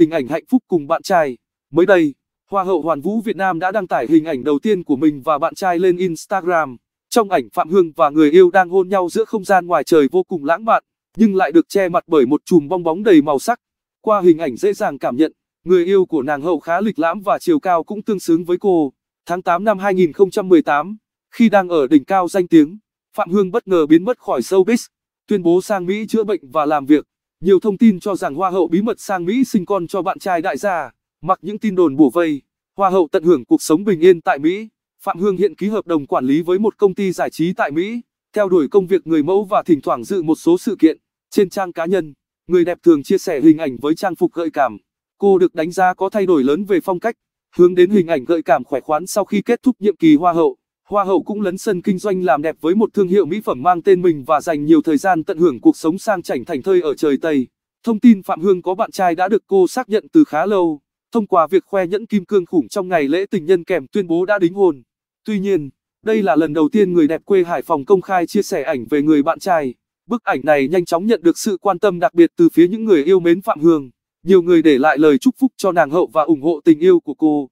Hình ảnh hạnh phúc cùng bạn trai. Mới đây, Hoa hậu Hoàn Vũ Việt Nam đã đăng tải hình ảnh đầu tiên của mình và bạn trai lên Instagram. Trong ảnh Phạm Hương và người yêu đang hôn nhau giữa không gian ngoài trời vô cùng lãng mạn, nhưng lại được che mặt bởi một chùm bong bóng đầy màu sắc. Qua hình ảnh dễ dàng cảm nhận, người yêu của nàng hậu khá lịch lãm và chiều cao cũng tương xứng với cô. Tháng 8 năm 2018, khi đang ở đỉnh cao danh tiếng, Phạm Hương bất ngờ biến mất khỏi showbiz, tuyên bố sang Mỹ chữa bệnh và làm việc. Nhiều thông tin cho rằng hoa hậu bí mật sang Mỹ sinh con cho bạn trai đại gia, mặc những tin đồn bủa vây, hoa hậu tận hưởng cuộc sống bình yên tại Mỹ. Phạm Hương hiện ký hợp đồng quản lý với một công ty giải trí tại Mỹ, theo đuổi công việc người mẫu và thỉnh thoảng dự một số sự kiện. Trên trang cá nhân, người đẹp thường chia sẻ hình ảnh với trang phục gợi cảm. Cô được đánh giá có thay đổi lớn về phong cách, hướng đến hình ảnh gợi cảm khỏe khoắn sau khi kết thúc nhiệm kỳ hoa hậu. Hoa hậu cũng lấn sân kinh doanh làm đẹp với một thương hiệu mỹ phẩm mang tên mình và dành nhiều thời gian tận hưởng cuộc sống sang chảnh thành thơi ở trời Tây. Thông tin Phạm Hương có bạn trai đã được cô xác nhận từ khá lâu, thông qua việc khoe nhẫn kim cương khủng trong ngày lễ tình nhân kèm tuyên bố đã đính hôn. Tuy nhiên, đây là lần đầu tiên người đẹp quê Hải Phòng công khai chia sẻ ảnh về người bạn trai. Bức ảnh này nhanh chóng nhận được sự quan tâm đặc biệt từ phía những người yêu mến Phạm Hương. Nhiều người để lại lời chúc phúc cho nàng hậu và ủng hộ tình yêu của cô.